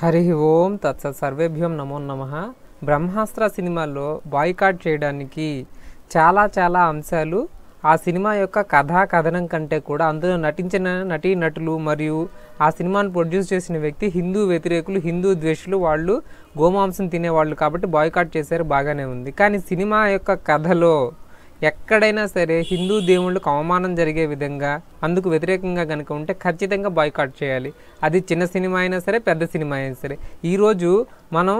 హరి ఓం తత్సత్ సర్వేభ్యం నమో నమ బ్రహ్మాస్త్ర సినిమాలో బాయ్కాట్ చేయడానికి చాలా చాలా అంశాలు ఆ సినిమా యొక్క కథా కథనం కంటే కూడా అందులో నటించిన నటీ నటులు మరియు ఆ సినిమాను ప్రొడ్యూస్ చేసిన వ్యక్తి హిందూ వ్యతిరేకులు హిందూ ద్వేషులు వాళ్ళు గోమాంసం తినేవాళ్ళు కాబట్టి బాయ్కాట్ చేశారు బాగానే ఉంది కానీ సినిమా యొక్క కథలో ఎక్కడైనా సరే హిందూ దేవుళ్ళకు అవమానం జరిగే విధంగా అందుకు వ్యతిరేకంగా కనుక ఉంటే ఖచ్చితంగా బాయ్కాట్ చేయాలి అది చిన్న సినిమా అయినా సరే పెద్ద సినిమా అయినా సరే ఈరోజు మనం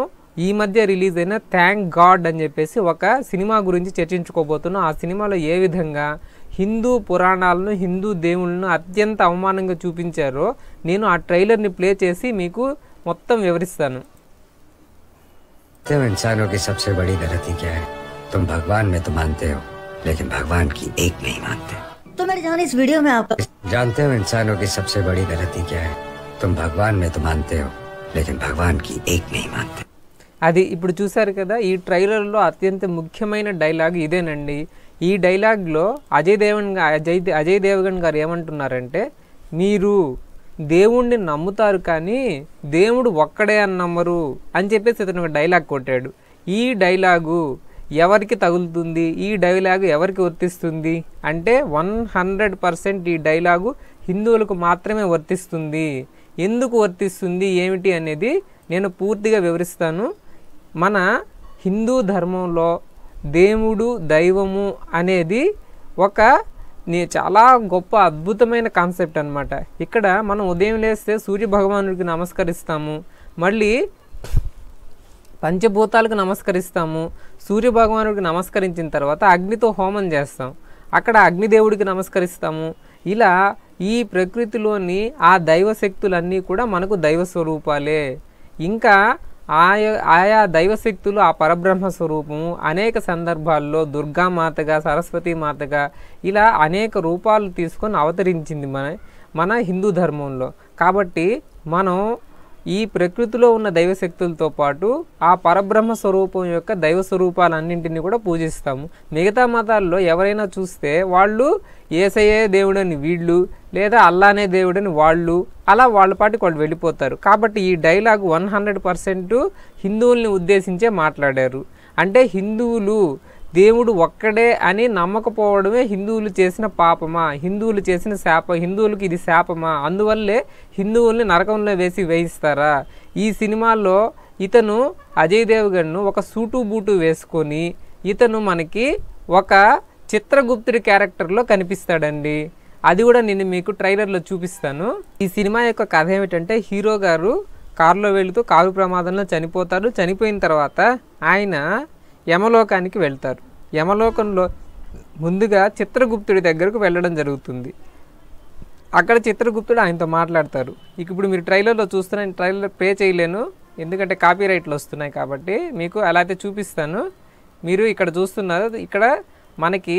ఈ మధ్య రిలీజ్ అయిన థ్యాంక్ గాడ్ అని చెప్పేసి ఒక సినిమా గురించి చర్చించుకోబోతున్నాం ఆ సినిమాలో ఏ విధంగా హిందూ పురాణాలను హిందూ దేవుళ్ళను అత్యంత అవమానంగా చూపించారో నేను ఆ ట్రైలర్ని ప్లే చేసి మీకు మొత్తం వివరిస్తాను इंसानों की सबसे तुम भगवान में तो मानते हो लेकिन भगवान की एक नहीं मानते तो मेरे जान इस वीडियो में आप जानते हो इंसानों की सबसे बड़ी गलती क्या है तुम भगवान में तो मानते हो लेकिन भगवान की एक नहीं मानते అది ఇప్పుడు చూసారు కదా ఈ ట్రైలర్లో అత్యంత ముఖ్యమైన డైలాగ్ ఇదేనండి ఈ డైలాగ్లో అజయ్ దేవన్ అజయ్ అజయ్ దేవగన్ గారు ఏమంటున్నారంటే మీరు దేవుణ్ణి నమ్ముతారు కానీ దేవుడు ఒక్కడే అని నమ్మరు అని చెప్పేసి ఇతను ఒక డైలాగ్ కొట్టాడు ఈ డైలాగు ఎవరికి తగులుతుంది ఈ డైలాగు ఎవరికి వర్తిస్తుంది అంటే వన్ హండ్రెడ్ పర్సెంట్ ఈ డైలాగు హిందువులకు మాత్రమే వర్తిస్తుంది ఎందుకు వర్తిస్తుంది ఏమిటి అనేది నేను పూర్తిగా వివరిస్తాను మన హిందూ ధర్మంలో దేవుడు దైవము అనేది ఒక చాలా గొప్ప అద్భుతమైన కాన్సెప్ట్ అనమాట ఇక్కడ మనం ఉదయం లేస్తే సూర్య భగవానుడికి నమస్కరిస్తాము మళ్ళీ పంచభూతాలకు నమస్కరిస్తాము సూర్యభగవానుడికి నమస్కరించిన తర్వాత అగ్నితో హోమం చేస్తాం అక్కడ అగ్నిదేవుడికి నమస్కరిస్తాము ఇలా ఈ ప్రకృతిలోని ఆ దైవశక్తులన్నీ కూడా మనకు దైవ స్వరూపాలే ఇంకా ఆయా ఆయా దైవశక్తులు ఆ పరబ్రహ్మ స్వరూపము అనేక సందర్భాల్లో దుర్గామాతగా మాతగా ఇలా అనేక రూపాలు తీసుకొని అవతరించింది మన మన హిందూ ధర్మంలో కాబట్టి మనం ఈ ప్రకృతిలో ఉన్న దైవశక్తులతో పాటు ఆ పరబ్రహ్మ స్వరూపం యొక్క దైవ స్వరూపాలన్నింటినీ కూడా పూజిస్తాము మిగతా మతాల్లో ఎవరైనా చూస్తే వాళ్ళు ఏసయ్యే దేవుడని వీళ్ళు లేదా అల్లానే దేవుడని వాళ్ళు అలా వాళ్ళ పాటికి వాళ్ళు వెళ్ళిపోతారు కాబట్టి ఈ డైలాగ్ వన్ హండ్రెడ్ పర్సెంట్ హిందువుల్ని ఉద్దేశించే మాట్లాడారు అంటే హిందువులు దేవుడు ఒక్కడే అని నమ్మకపోవడమే హిందువులు చేసిన పాపమా హిందువులు చేసిన శాప హిందువులకి ఇది శాపమా అందువల్లే హిందువుల్ని నరకంలో వేసి వేయిస్తారా ఈ సినిమాలో ఇతను అజయ్ దేవగన్ను ఒక సూటు బూటు వేసుకొని ఇతను మనకి ఒక చిత్రగుప్తుడి క్యారెక్టర్లో కనిపిస్తాడండి అది కూడా నేను మీకు ట్రైలర్లో చూపిస్తాను ఈ సినిమా యొక్క కథ ఏమిటంటే హీరో గారు కారులో వెళుతూ కారు ప్రమాదంలో చనిపోతారు చనిపోయిన తర్వాత ఆయన యమలోకానికి వెళ్తారు యమలోకంలో ముందుగా చిత్రగుప్తుడి దగ్గరకు వెళ్ళడం జరుగుతుంది అక్కడ చిత్రగుప్తుడు ఆయనతో మాట్లాడతారు ఇక ఇప్పుడు మీరు ట్రైలర్లో చూస్తున్న ట్రైలర్ ప్లే చేయలేను ఎందుకంటే కాపీ రైట్లు వస్తున్నాయి కాబట్టి మీకు అలా అయితే చూపిస్తాను మీరు ఇక్కడ చూస్తున్నారు ఇక్కడ మనకి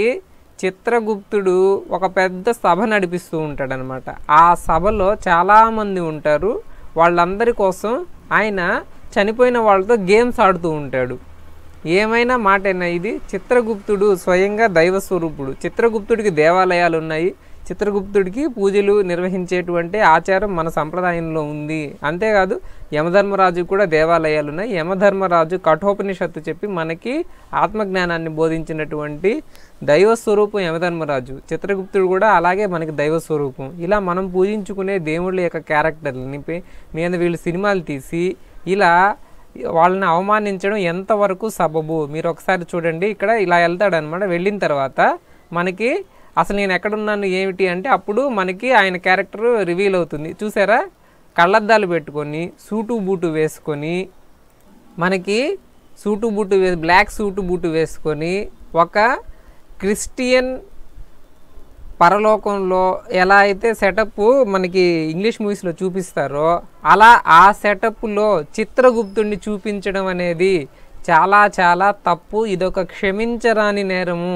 చిత్రగుప్తుడు ఒక పెద్ద సభ నడిపిస్తూ ఉంటాడనమాట ఆ సభలో చాలామంది ఉంటారు వాళ్ళందరి కోసం ఆయన చనిపోయిన వాళ్ళతో గేమ్స్ ఆడుతూ ఉంటాడు ఏమైనా అయినా ఇది చిత్రగుప్తుడు స్వయంగా దైవస్వరూపుడు చిత్రగుప్తుడికి దేవాలయాలు ఉన్నాయి చిత్రగుప్తుడికి పూజలు నిర్వహించేటువంటి ఆచారం మన సంప్రదాయంలో ఉంది అంతేకాదు యమధర్మరాజు కూడా దేవాలయాలు ఉన్నాయి యమధర్మరాజు కఠోపనిషత్తు చెప్పి మనకి ఆత్మజ్ఞానాన్ని బోధించినటువంటి దైవస్వరూపం యమధర్మరాజు చిత్రగుప్తుడు కూడా అలాగే మనకి దైవస్వరూపం ఇలా మనం పూజించుకునే దేవుళ్ళ యొక్క క్యారెక్టర్లని మీద వీళ్ళు సినిమాలు తీసి ఇలా వాళ్ళని అవమానించడం ఎంతవరకు సబబు మీరు ఒకసారి చూడండి ఇక్కడ ఇలా అనమాట వెళ్ళిన తర్వాత మనకి అసలు నేను ఎక్కడున్నాను ఏమిటి అంటే అప్పుడు మనకి ఆయన క్యారెక్టర్ రివీల్ అవుతుంది చూసారా కళ్ళద్దాలు పెట్టుకొని సూటు బూటు వేసుకొని మనకి suit boot black suit boot వేసుకొని ఒక క్రిస్టియన్ పరలోకంలో ఎలా అయితే సెటప్ మనకి ఇంగ్లీష్ మూవీస్లో చూపిస్తారో అలా ఆ సెటప్లో చిత్రగుప్తుడిని చూపించడం అనేది చాలా చాలా తప్పు ఇదొక క్షమించరాని నేరము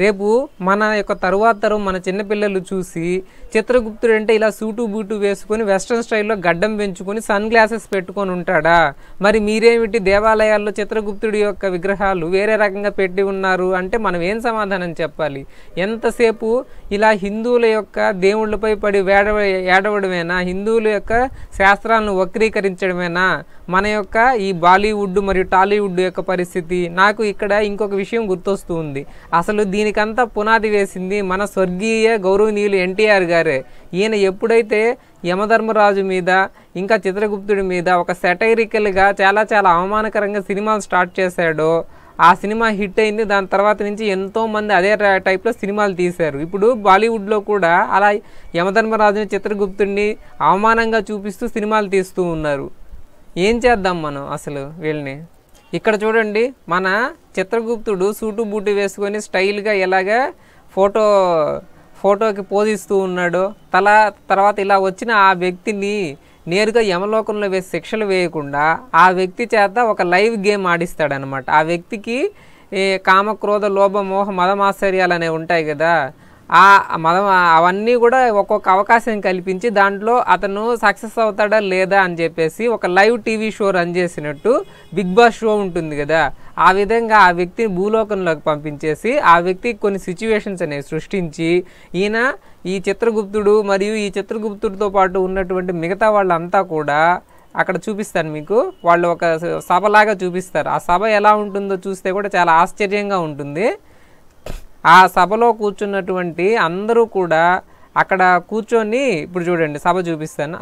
రేపు మన యొక్క తరువాత తరం మన చిన్నపిల్లలు చూసి చిత్రగుప్తుడు అంటే ఇలా సూటు బూటు వేసుకొని వెస్ట్రన్ స్టైల్లో గడ్డం పెంచుకొని సన్ గ్లాసెస్ పెట్టుకొని ఉంటాడా మరి మీరేమిటి దేవాలయాల్లో చిత్రగుప్తుడి యొక్క విగ్రహాలు వేరే రకంగా పెట్టి ఉన్నారు అంటే మనం ఏం సమాధానం చెప్పాలి ఎంతసేపు ఇలా హిందువుల యొక్క దేవుళ్ళపై పడి వేడవ ఏడవడమేనా హిందువుల యొక్క శాస్త్రాలను వక్రీకరించడమేనా మన యొక్క ఈ బాలీవుడ్ మరియు టాలీవుడ్ యొక్క పరిస్థితి నాకు ఇక్కడ ఇంకొక విషయం గుర్తొస్తూ ఉంది అసలు దీనికంతా పునాది వేసింది మన స్వర్గీయ గౌరవనీయులు ఎన్టీఆర్ గారే ఈయన ఎప్పుడైతే యమధర్మరాజు మీద ఇంకా చిత్రగుప్తుడి మీద ఒక సెటైరికల్గా చాలా చాలా అవమానకరంగా సినిమాలు స్టార్ట్ చేశాడో ఆ సినిమా హిట్ అయింది దాని తర్వాత నుంచి ఎంతోమంది అదే టైప్లో సినిమాలు తీశారు ఇప్పుడు బాలీవుడ్లో కూడా అలా యమధర్మరాజుని చిత్రగుప్తుడిని అవమానంగా చూపిస్తూ సినిమాలు తీస్తూ ఉన్నారు ఏం చేద్దాం మనం అసలు వీళ్ళని ఇక్కడ చూడండి మన చిత్రగుప్తుడు సూటు బూటు వేసుకొని స్టైల్గా ఎలాగా ఫోటో ఫోటోకి పోజిస్తూ ఉన్నాడు తల తర్వాత ఇలా వచ్చిన ఆ వ్యక్తిని నేరుగా యమలోకంలో వేసి శిక్షలు వేయకుండా ఆ వ్యక్తి చేత ఒక లైవ్ గేమ్ ఆడిస్తాడనమాట ఆ వ్యక్తికి కామక్రోధ లోభ మోహ మదమాశ్చర్యాలు అనేవి ఉంటాయి కదా ఆ మదం అవన్నీ కూడా ఒక్కొక్క అవకాశం కల్పించి దాంట్లో అతను సక్సెస్ అవుతాడా లేదా అని చెప్పేసి ఒక లైవ్ టీవీ షో రన్ చేసినట్టు బిగ్ బాస్ షో ఉంటుంది కదా ఆ విధంగా ఆ వ్యక్తిని భూలోకంలోకి పంపించేసి ఆ వ్యక్తికి కొన్ని సిచ్యువేషన్స్ అనేవి సృష్టించి ఈయన ఈ చిత్రగుప్తుడు మరియు ఈ చిత్రగుప్తుడితో పాటు ఉన్నటువంటి మిగతా వాళ్ళంతా కూడా అక్కడ చూపిస్తాను మీకు వాళ్ళు ఒక సభలాగా చూపిస్తారు ఆ సభ ఎలా ఉంటుందో చూస్తే కూడా చాలా ఆశ్చర్యంగా ఉంటుంది ఆ సభలో కూర్చున్నటువంటి అందరూ కూడా అక్కడ కూర్చొని ఇప్పుడు చూడండి సభ చూపిస్తాను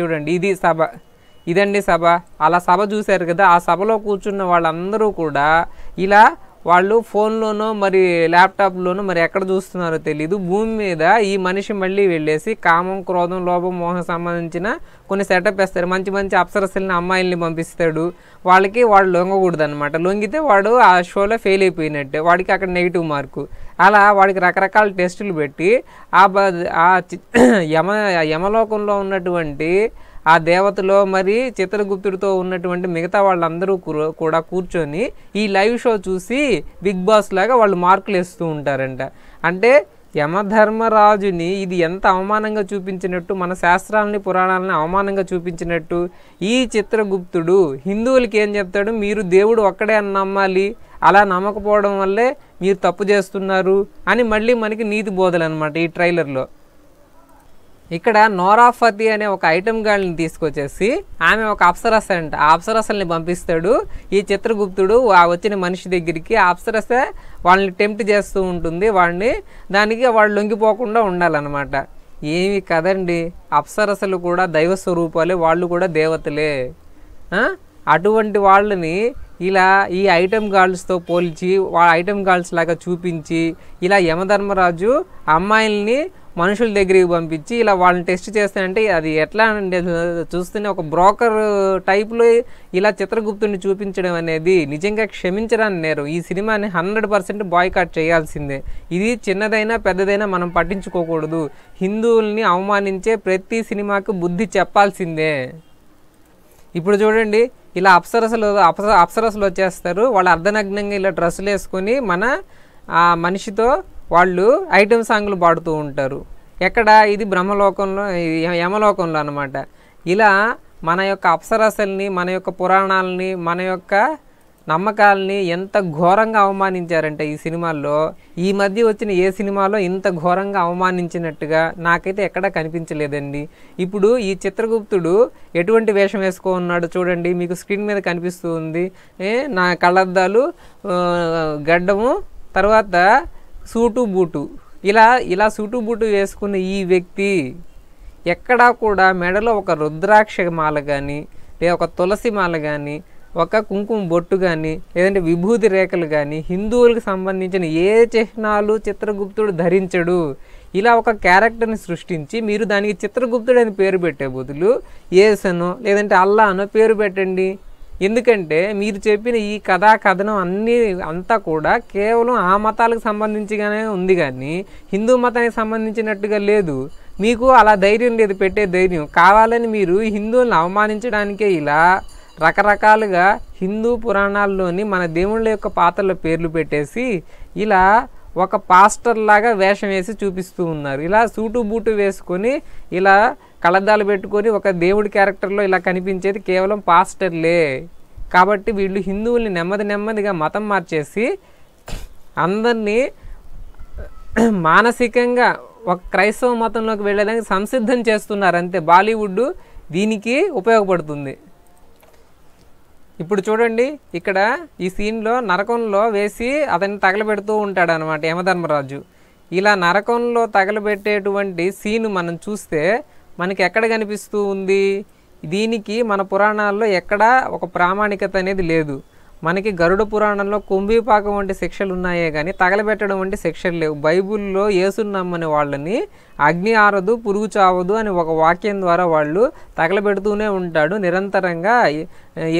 చూడండి ఇది సభ ఇదండి సభ అలా సభ చూశారు కదా ఆ సభలో కూర్చున్న వాళ్ళందరూ కూడా ఇలా వాళ్ళు ఫోన్లోనో మరి ల్యాప్టాప్లోనో మరి ఎక్కడ చూస్తున్నారో తెలీదు భూమి మీద ఈ మనిషి మళ్ళీ వెళ్ళేసి కామం క్రోధం లోపం మోహం సంబంధించిన కొన్ని సెటప్ వేస్తారు మంచి మంచి అప్సరసల్ని అమ్మాయిల్ని పంపిస్తాడు వాళ్ళకి వాడు లొంగకూడదు అనమాట లొంగితే వాడు ఆ షోలో ఫెయిల్ అయిపోయినట్టే వాడికి అక్కడ నెగిటివ్ మార్కు అలా వాడికి రకరకాల టెస్టులు పెట్టి ఆ యమ యమలోకంలో ఉన్నటువంటి ఆ దేవతలో మరి చిత్రగుప్తుడితో ఉన్నటువంటి మిగతా వాళ్ళందరూ కూడా కూర్చొని ఈ లైవ్ షో చూసి బిగ్ బాస్ లాగా వాళ్ళు మార్కులు వేస్తూ ఉంటారంట అంటే యమధర్మరాజుని ఇది ఎంత అవమానంగా చూపించినట్టు మన శాస్త్రాలని పురాణాలని అవమానంగా చూపించినట్టు ఈ చిత్రగుప్తుడు హిందువులకి ఏం చెప్తాడు మీరు దేవుడు ఒక్కడే అని నమ్మాలి అలా నమ్మకపోవడం వల్లే మీరు తప్పు చేస్తున్నారు అని మళ్ళీ మనకి నీతి బోధలు అనమాట ఈ ట్రైలర్లో ఇక్కడ నోరా ఫతి అనే ఒక ఐటమ్ గర్ల్ని తీసుకొచ్చేసి ఆమె ఒక అప్సరస అంట ఆ అప్సరసల్ని పంపిస్తాడు ఈ చిత్రగుప్తుడు ఆ వచ్చిన మనిషి దగ్గరికి ఆ అప్సరస వాళ్ళని టెంప్ట్ చేస్తూ ఉంటుంది వాళ్ళని దానికి వాళ్ళు లొంగిపోకుండా ఉండాలన్నమాట ఏమి కదండి అప్సరసలు కూడా దైవ స్వరూపాలే వాళ్ళు కూడా దేవతలే అటువంటి వాళ్ళని ఇలా ఈ ఐటమ్ గార్ల్స్తో పోల్చి ఆ ఐటమ్ గార్ల్స్ లాగా చూపించి ఇలా యమధర్మరాజు అమ్మాయిల్ని మనుషుల దగ్గరికి పంపించి ఇలా వాళ్ళని టెస్ట్ చేస్తానంటే అది ఎట్లా చూస్తేనే ఒక బ్రోకర్ టైప్లో ఇలా చిత్రగుప్తుని చూపించడం అనేది నిజంగా క్షమించడాన్ని నేరు ఈ సినిమాని హండ్రెడ్ పర్సెంట్ బాయ్కాట్ చేయాల్సిందే ఇది చిన్నదైనా పెద్దదైనా మనం పట్టించుకోకూడదు హిందువుల్ని అవమానించే ప్రతి సినిమాకు బుద్ధి చెప్పాల్సిందే ఇప్పుడు చూడండి ఇలా అప్సరసలు అప్స అప్సరసలు వచ్చేస్తారు వాళ్ళు అర్ధనగ్నంగా ఇలా డ్రెస్సులు వేసుకొని మన మనిషితో వాళ్ళు ఐటెం సాంగ్లు పాడుతూ ఉంటారు ఎక్కడ ఇది బ్రహ్మలోకంలో యమలోకంలో అనమాట ఇలా మన యొక్క అప్సరసల్ని మన యొక్క పురాణాలని మన యొక్క నమ్మకాలని ఎంత ఘోరంగా అవమానించారంటే ఈ సినిమాల్లో ఈ మధ్య వచ్చిన ఏ సినిమాలో ఇంత ఘోరంగా అవమానించినట్టుగా నాకైతే ఎక్కడా కనిపించలేదండి ఇప్పుడు ఈ చిత్రగుప్తుడు ఎటువంటి వేషం వేసుకో ఉన్నాడు చూడండి మీకు స్క్రీన్ మీద కనిపిస్తూ ఉంది నా కళ్ళద్దాలు గడ్డము తర్వాత సూటు బూటు ఇలా ఇలా సూటు బూటు వేసుకున్న ఈ వ్యక్తి ఎక్కడా కూడా మెడలో ఒక రుద్రాక్ష మాల కానీ లేదా ఒక తులసి మాల కానీ ఒక కుంకుమ బొట్టు కానీ లేదంటే విభూతి రేఖలు కానీ హిందువులకు సంబంధించిన ఏ చిహ్నాలు చిత్రగుప్తుడు ధరించడు ఇలా ఒక క్యారెక్టర్ని సృష్టించి మీరు దానికి చిత్రగుప్తుడు అని పేరు పెట్టే బదులు ఏసనో లేదంటే అల్లా అనో పేరు పెట్టండి ఎందుకంటే మీరు చెప్పిన ఈ కథా కథనం అన్నీ అంతా కూడా కేవలం ఆ మతాలకు సంబంధించిగానే ఉంది కానీ హిందూ మతానికి సంబంధించినట్టుగా లేదు మీకు అలా ధైర్యం లేదు పెట్టే ధైర్యం కావాలని మీరు హిందువులను అవమానించడానికే ఇలా రకరకాలుగా హిందూ పురాణాల్లోని మన దేవుళ్ళ యొక్క పాత్రల పేర్లు పెట్టేసి ఇలా ఒక పాస్టర్ లాగా వేషం వేసి చూపిస్తూ ఉన్నారు ఇలా సూటు బూటు వేసుకొని ఇలా కళదాలు పెట్టుకొని ఒక దేవుడి క్యారెక్టర్లో ఇలా కనిపించేది కేవలం పాస్టర్లే కాబట్టి వీళ్ళు హిందువుల్ని నెమ్మది నెమ్మదిగా మతం మార్చేసి అందరినీ మానసికంగా ఒక క్రైస్తవ మతంలోకి వెళ్ళేదానికి సంసిద్ధం చేస్తున్నారు అంతే బాలీవుడ్ దీనికి ఉపయోగపడుతుంది ఇప్పుడు చూడండి ఇక్కడ ఈ సీన్లో నరకంలో వేసి అతన్ని తగలబెడుతూ ఉంటాడు అనమాట యమధర్మరాజు ఇలా నరకంలో తగలబెట్టేటువంటి సీన్ మనం చూస్తే మనకి ఎక్కడ కనిపిస్తూ ఉంది దీనికి మన పురాణాల్లో ఎక్కడా ఒక ప్రామాణికత అనేది లేదు మనకి గరుడ పురాణంలో కుంభీపాకం వంటి శిక్షలు ఉన్నాయే కానీ తగలబెట్టడం వంటి శిక్షలు లేవు బైబుల్లో ఏసున్నామని వాళ్ళని అగ్ని ఆరదు పురుగు చావదు అని ఒక వాక్యం ద్వారా వాళ్ళు తగలబెడుతూనే ఉంటాడు నిరంతరంగా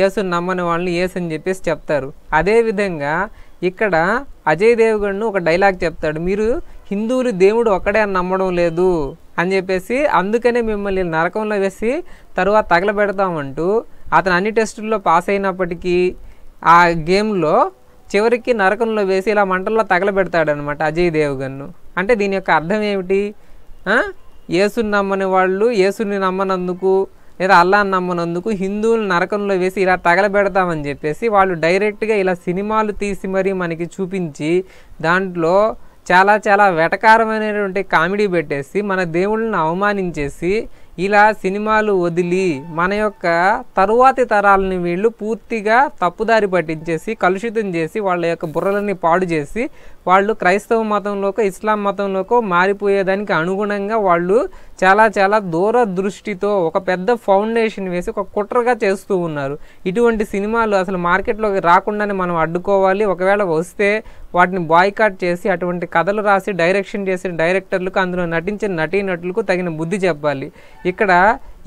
ఏసు నమ్మని వాళ్ళని ఏసు అని చెప్పేసి చెప్తారు అదేవిధంగా ఇక్కడ అజయ్ దేవగడ్ను ఒక డైలాగ్ చెప్తాడు మీరు హిందువులు దేవుడు ఒక్కడే అని నమ్మడం లేదు అని చెప్పేసి అందుకనే మిమ్మల్ని నరకంలో వేసి తరువాత తగలబెడతామంటూ అతను అన్ని టెస్టుల్లో పాస్ అయినప్పటికీ ఆ గేమ్లో చివరికి నరకంలో వేసి ఇలా మంటల్లో తగలబెడతాడనమాట అజయ్ దేవగన్ను అంటే దీని యొక్క అర్థం ఏమిటి యేసుని నమ్మని వాళ్ళు యేసుని నమ్మనందుకు లేదా అల్లాన్ని నమ్మనందుకు హిందువులు నరకంలో వేసి ఇలా తగలబెడతామని చెప్పేసి వాళ్ళు డైరెక్ట్గా ఇలా సినిమాలు తీసి మరీ మనకి చూపించి దాంట్లో చాలా చాలా వెటకారమైనటువంటి కామెడీ పెట్టేసి మన దేవుళ్ళని అవమానించేసి ఇలా సినిమాలు వదిలి మన యొక్క తరువాతి తరాలని వీళ్ళు పూర్తిగా తప్పుదారి పట్టించేసి కలుషితం చేసి వాళ్ళ యొక్క బుర్రలని పాడు చేసి వాళ్ళు క్రైస్తవ మతంలోకో ఇస్లాం మతంలోకో మారిపోయేదానికి అనుగుణంగా వాళ్ళు చాలా చాలా దూరదృష్టితో ఒక పెద్ద ఫౌండేషన్ వేసి ఒక కుట్రగా చేస్తూ ఉన్నారు ఇటువంటి సినిమాలు అసలు మార్కెట్లోకి రాకుండానే మనం అడ్డుకోవాలి ఒకవేళ వస్తే వాటిని బాయ్కాట్ చేసి అటువంటి కథలు రాసి డైరెక్షన్ చేసిన డైరెక్టర్లకు అందులో నటించిన నటీనటులకు తగిన బుద్ధి చెప్పాలి ఇక్కడ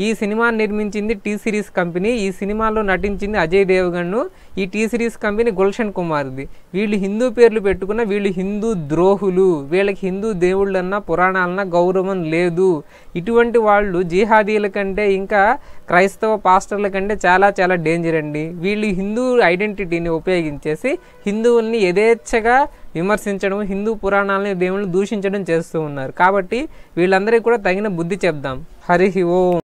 ఈ సినిమా నిర్మించింది టీ సిరీస్ కంపెనీ ఈ సినిమాలో నటించింది అజయ్ దేవగన్ను ఈ టీ సిరీస్ కంపెనీ గుల్షన్ కుమార్ది వీళ్ళు హిందూ పేర్లు పెట్టుకున్న వీళ్ళు హిందూ ద్రోహులు వీళ్ళకి హిందూ దేవుళ్ళన్నా పురాణాలన్నా గౌరవం లేదు ఇటువంటి వాళ్ళు జిహాదీల కంటే ఇంకా క్రైస్తవ పాస్టర్ల కంటే చాలా చాలా డేంజర్ అండి వీళ్ళు హిందూ ఐడెంటిటీని ఉపయోగించేసి హిందువుల్ని యథేచ్ఛగా విమర్శించడం హిందూ పురాణాలని దేవుళ్ళని దూషించడం చేస్తూ ఉన్నారు కాబట్టి వీళ్ళందరికీ కూడా తగిన బుద్ధి చెప్దాం హరి ఓం